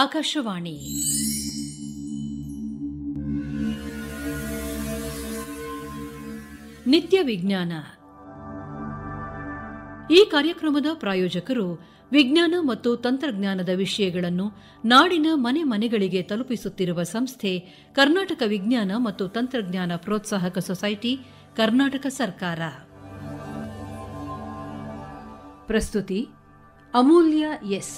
ಆಕಾಶವಾಣಿ ನಿತ್ಯ ವಿಜ್ಞಾನ ಈ ಕಾರ್ಯಕ್ರಮದ ಪ್ರಾಯೋಜಕರು ವಿಜ್ಞಾನ ಮತ್ತು ತಂತ್ರಜ್ಞಾನದ ವಿಷಯಗಳನ್ನು ನಾಡಿನ ಮನೆ ಮನೆಗಳಿಗೆ ತಲುಪಿಸುತ್ತಿರುವ ಸಂಸ್ಥೆ ಕರ್ನಾಟಕ ವಿಜ್ಞಾನ ಮತ್ತು ತಂತ್ರಜ್ಞಾನ ಪ್ರೋತ್ಸಾಹಕ ಸೊಸೈಟಿ ಕರ್ನಾಟಕ ಸರ್ಕಾರ ಪ್ರಸ್ತುತಿ ಅಮೂಲ್ಯ ಎಸ್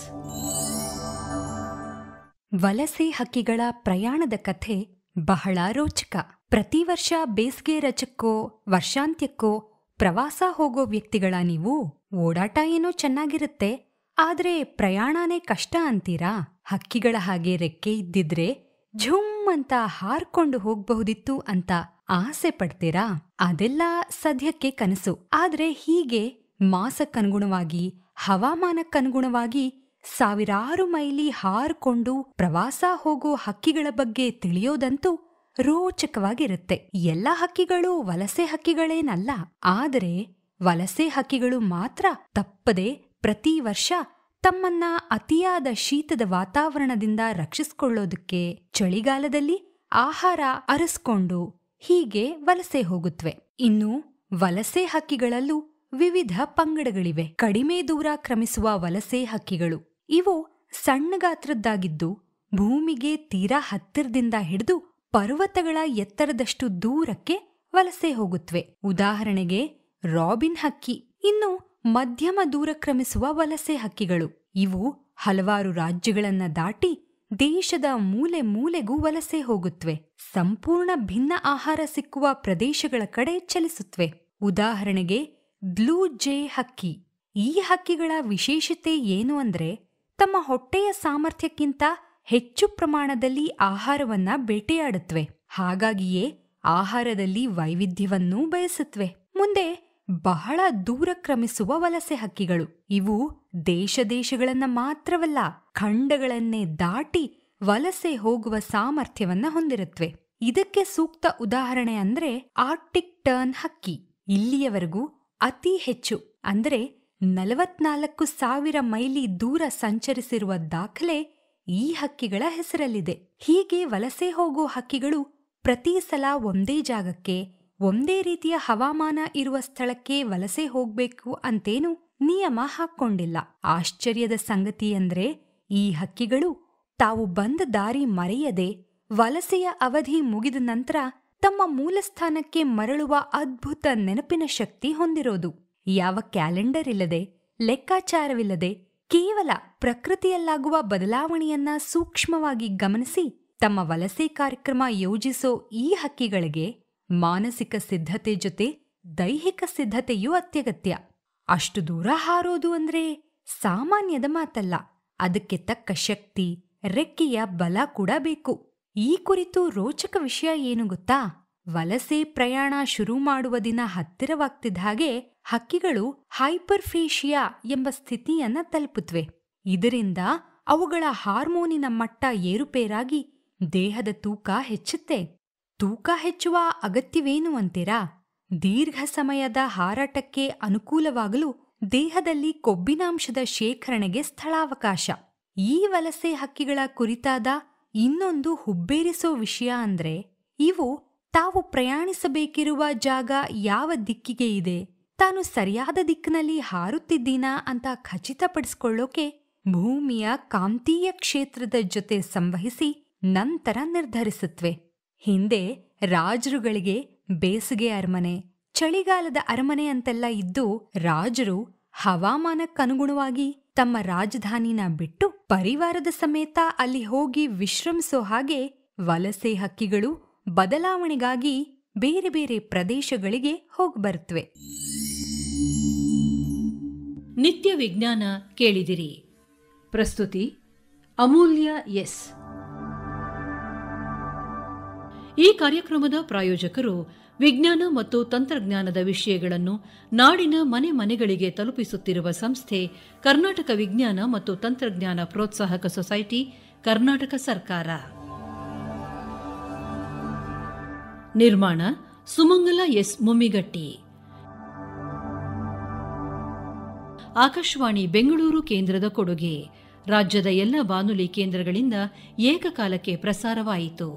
ವಲಸೆ ಹಕ್ಕಿಗಳ ಪ್ರಯಾಣದ ಕಥೆ ಬಹಳ ರೋಚಕ ಪ್ರತಿ ವರ್ಷ ಬೇಸಿಗೆ ರಜಕ್ಕೋ ವರ್ಷಾಂತ್ಯಕ್ಕೋ ಪ್ರವಾಸ ಹೋಗೋ ವ್ಯಕ್ತಿಗಳ ನೀವು ಓಡಾಟ ಏನೋ ಚೆನ್ನಾಗಿರುತ್ತೆ ಆದ್ರೆ ಪ್ರಯಾಣನೇ ಕಷ್ಟ ಅಂತೀರಾ ಹಕ್ಕಿಗಳ ಹಾಗೆ ರೆಕ್ಕೆ ಇದ್ದಿದ್ರೆ ಝುಮ್ ಅಂತ ಹಾರ್ಕೊಂಡು ಹೋಗ್ಬಹುದಿತ್ತು ಅಂತ ಆಸೆ ಪಡ್ತೀರಾ ಅದೆಲ್ಲ ಸದ್ಯಕ್ಕೆ ಕನಸು ಆದ್ರೆ ಹೀಗೆ ಮಾಸಕ್ಕನುಗುಣವಾಗಿ ಹವಾಮಾನಕ್ಕನುಗುಣವಾಗಿ ಸಾವಿರಾರು ಮೈಲಿ ಹಾರ್ಕೊಂಡು ಪ್ರವಾಸ ಹೋಗೋ ಹಕ್ಕಿಗಳ ಬಗ್ಗೆ ತಿಳಿಯೋದಂತೂ ರೋಚಕವಾಗಿರುತ್ತೆ ಎಲ್ಲ ಹಕ್ಕಿಗಳು ವಲಸೆ ಹಕ್ಕಿಗಳೇನಲ್ಲ ಆದರೆ ವಲಸೆ ಹಕ್ಕಿಗಳು ಮಾತ್ರ ತಪ್ಪದೆ ಪ್ರತಿ ವರ್ಷ ತಮ್ಮನ್ನ ಅತಿಯಾದ ಶೀತದ ವಾತಾವರಣದಿಂದ ರಕ್ಷಿಸಿಕೊಳ್ಳೋದಕ್ಕೆ ಚಳಿಗಾಲದಲ್ಲಿ ಆಹಾರ ಅರಸ್ಕೊಂಡು ಹೀಗೆ ವಲಸೆ ಹೋಗುತ್ತವೆ ಇನ್ನು ವಲಸೆ ಹಕ್ಕಿಗಳಲ್ಲೂ ವಿವಿಧ ಪಂಗಡಗಳಿವೆ ಕಡಿಮೆ ದೂರ ಕ್ರಮಿಸುವ ವಲಸೆ ಹಕ್ಕಿಗಳು ಇವು ಸಣ್ಣ ಗಾತ್ರದ್ದಾಗಿದ್ದು ಭೂಮಿಗೆ ತೀರಾ ಹತ್ತಿರದಿಂದ ಹಿಡಿದು ಪರ್ವತಗಳ ಎತ್ತರದಷ್ಟು ದೂರಕ್ಕೆ ವಲಸೆ ಹೋಗುತ್ತವೆ ಉದಾಹರಣೆಗೆ ರಾಬಿನ್ ಹಕ್ಕಿ ಇನ್ನು ಮಧ್ಯಮ ದೂರ ಕ್ರಮಿಸುವ ವಲಸೆ ಹಕ್ಕಿಗಳು ಇವು ಹಲವಾರು ರಾಜ್ಯಗಳನ್ನ ದಾಟಿ ದೇಶದ ಮೂಲೆ ಮೂಲೆಗೂ ವಲಸೆ ಹೋಗುತ್ತವೆ ಸಂಪೂರ್ಣ ಭಿನ್ನ ಆಹಾರ ಸಿಕ್ಕುವ ಪ್ರದೇಶಗಳ ಕಡೆ ಚಲಿಸುತ್ತವೆ ಉದಾಹರಣೆಗೆ ಬ್ಲೂ ಜೇ ಹಕ್ಕಿ ಈ ಹಕ್ಕಿಗಳ ವಿಶೇಷತೆ ಏನು ಅಂದ್ರೆ ತಮ್ಮ ಹೊಟ್ಟೆಯ ಸಾಮರ್ಥ್ಯಕ್ಕಿಂತ ಹೆಚ್ಚು ಪ್ರಮಾಣದಲ್ಲಿ ಆಹಾರವನ್ನ ಬೇಟೆಯಾಡುತ್ತವೆ ಹಾಗಾಗಿಯೇ ಆಹಾರದಲ್ಲಿ ವೈವಿಧ್ಯವನ್ನೂ ಬಯಸುತ್ತವೆ ಮುಂದೆ ಬಹಳ ದೂರ ಕ್ರಮಿಸುವ ವಲಸೆ ಹಕ್ಕಿಗಳು ಇವು ದೇಶ ದೇಶಗಳನ್ನ ಮಾತ್ರವಲ್ಲ ಖಂಡಗಳನ್ನೇ ದಾಟಿ ವಲಸೆ ಹೋಗುವ ಸಾಮರ್ಥ್ಯವನ್ನ ಹೊಂದಿರುತ್ತವೆ ಇದಕ್ಕೆ ಸೂಕ್ತ ಉದಾಹರಣೆ ಅಂದ್ರೆ ಆರ್ಟಿಕ್ ಟರ್ನ್ ಹಕ್ಕಿ ಇಲ್ಲಿಯವರೆಗೂ ಅತಿ ಹೆಚ್ಚು ಅಂದರೆ ನಲವತ್ನಾಲ್ಕು ಸಾವಿರ ಮೈಲಿ ದೂರ ಸಂಚರಿಸಿರುವ ದಾಖಲೆ ಈ ಹಕ್ಕಿಗಳ ಹೆಸರಲ್ಲಿದೆ ಹೀಗೆ ವಲಸೆ ಹೋಗೋ ಹಕ್ಕಿಗಳು ಪ್ರತಿ ಸಲ ಒಂದೇ ಜಾಗಕ್ಕೆ ಒಂದೇ ರೀತಿಯ ಹವಾಮಾನ ಇರುವ ಸ್ಥಳಕ್ಕೆ ವಲಸೆ ಹೋಗ್ಬೇಕು ಅಂತೇನು ನಿಯಮ ಹಾಕ್ಕೊಂಡಿಲ್ಲ ಆಶ್ಚರ್ಯದ ಸಂಗತಿ ಅಂದ್ರೆ ಈ ಹಕ್ಕಿಗಳು ತಾವು ಬಂದ ದಾರಿ ಮರೆಯದೆ ವಲಸೆಯ ಅವಧಿ ಮುಗಿದ ನಂತರ ತಮ್ಮ ಮೂಲಸ್ಥಾನಕ್ಕೆ ಮರಳುವ ಅದ್ಭುತ ನೆನಪಿನ ಶಕ್ತಿ ಹೊಂದಿರೋದು ಯಾವ ಕ್ಯಾಲೆಂಡರ್ ಇಲ್ಲದೆ ಲೆಕ್ಕಾಚಾರವಿಲ್ಲದೆ ಕೇವಲ ಪ್ರಕೃತಿಯಲ್ಲಾಗುವ ಬದಲಾವಣೆಯನ್ನ ಸೂಕ್ಷ್ಮವಾಗಿ ಗಮನಿಸಿ ತಮ್ಮ ವಲಸೆ ಕಾರ್ಯಕ್ರಮ ಯೋಜಿಸೋ ಈ ಹಕ್ಕಿಗಳಿಗೆ ಮಾನಸಿಕ ಸಿದ್ಧತೆ ಜೊತೆ ದೈಹಿಕ ಸಿದ್ಧತೆಯೂ ಅತ್ಯಗತ್ಯ ಅಷ್ಟು ದೂರ ಹಾರೋದು ಅಂದ್ರೆ ಸಾಮಾನ್ಯದ ಮಾತಲ್ಲ ಅದಕ್ಕೆ ತಕ್ಕ ಶಕ್ತಿ ರೆಕ್ಕೆಯ ಬಲ ಕೂಡ ಬೇಕು ಈ ಕುರಿತು ರೋಚಕ ವಿಷಯ ಏನು ಗೊತ್ತಾ ವಲಸೆ ಪ್ರಯಾಣ ಶುರು ಮಾಡುವ ದಿನ ಹತ್ತಿರವಾಗ್ತಿದ್ದ ಹಾಗೆ ಹಕ್ಕಿಗಳು ಹೈಪರ್ಫೇಷಿಯಾ ಎಂಬ ಸ್ಥಿತಿಯನ್ನು ತಲುಪುತ್ತವೆ ಇದರಿಂದ ಅವುಗಳ ಹಾರ್ಮೋನಿನ ಮಟ್ಟ ಏರುಪೇರಾಗಿ ದೇಹದ ತೂಕ ಹೆಚ್ಚುತ್ತೆ ತೂಕ ಹೆಚ್ಚುವ ಅಗತ್ಯವೇನು ಅಂತೀರಾ ದೀರ್ಘ ಸಮಯದ ಹಾರಾಟಕ್ಕೆ ಅನುಕೂಲವಾಗಲು ದೇಹದಲ್ಲಿ ಕೊಬ್ಬಿನಾಂಶದ ಶೇಖರಣೆಗೆ ಸ್ಥಳಾವಕಾಶ ಈ ವಲಸೆ ಹಕ್ಕಿಗಳ ಕುರಿತಾದ ಇನ್ನೊಂದು ಹುಬ್ಬೇರಿಸೋ ವಿಷಯ ಅಂದ್ರೆ ಇವು ತಾವು ಪ್ರಯಾಣಿಸಬೇಕಿರುವ ಜಾಗ ಯಾವ ದಿಕ್ಕಿಗೆ ಇದೆ ತಾನು ಸರಿಯಾದ ದಿಕ್ಕಿನಲ್ಲಿ ಹಾರುತ್ತಿದ್ದೀನಾ ಅಂತ ಖಚಿತಪಡಿಸ್ಕೊಳ್ಳೋಕೆ ಭೂಮಿಯ ಕಾಂತೀಯ ಕ್ಷೇತ್ರದ ಜೊತೆ ಸಂವಹಿಸಿ ನಂತರ ನಿರ್ಧರಿಸುತ್ತವೆ ಹಿಂದೆ ರಾಜರುಗಳಿಗೆ ಬೇಸಿಗೆ ಅರಮನೆ ಚಳಿಗಾಲದ ಅರಮನೆ ಅಂತೆಲ್ಲ ಇದ್ದು ರಾಜರು ಹವಾಮಾನಕ್ಕನುಗುಣವಾಗಿ ತಮ್ಮ ರಾಜಧಾನಿನ ಬಿಟ್ಟು ಪರಿವಾರದ ಸಮೇತ ಅಲ್ಲಿ ಹೋಗಿ ವಿಶ್ರಮಿಸೋ ಹಾಗೆ ವಲಸೆ ಹಕ್ಕಿಗಳು ಬದಲಾವಣೆಗಾಗಿ ಬೇರೆ ಬೇರೆ ಪ್ರದೇಶಗಳಿಗೆ ಹೋಗ್ಬರುತ್ವೆ ನಿತ್ಯ ವಿಜ್ಞಾನ ಕೇಳಿದಿರಿ ಪ್ರಸ್ತುತಿ ಅಮೂಲ್ಯ ಎಸ್ ಈ ಕಾರ್ಯಕ್ರಮದ ಪ್ರಾಯೋಜಕರು ವಿಜ್ಞಾನ ಮತ್ತು ತಂತ್ರಜ್ಞಾನದ ವಿಷಯಗಳನ್ನು ನಾಡಿನ ಮನೆ ಮನೆಗಳಿಗೆ ತಲುಪಿಸುತ್ತಿರುವ ಸಂಸ್ಥೆ ಕರ್ನಾಟಕ ವಿಜ್ಞಾನ ಮತ್ತು ತಂತ್ರಜ್ಞಾನ ಪ್ರೋತ್ಸಾಹಕ ಸೊಸೈಟಿ ಕರ್ನಾಟಕ ಸರ್ಕಾರ ನಿರ್ಮಾಣ ಸುಮಂಗಲ ಎಸ್ ಮುಮ್ಮಿಗಟ್ಟಿ ಆಕಾಶವಾಣಿ ಬೆಂಗಳೂರು ಕೇಂದ್ರದ ಕೊಡುಗೆ ರಾಜ್ಯದ ಎಲ್ಲ ಬಾನುಲಿ ಕೇಂದ್ರಗಳಿಂದ ಏಕಕಾಲಕ್ಕೆ ಪ್ರಸಾರವಾಯಿತು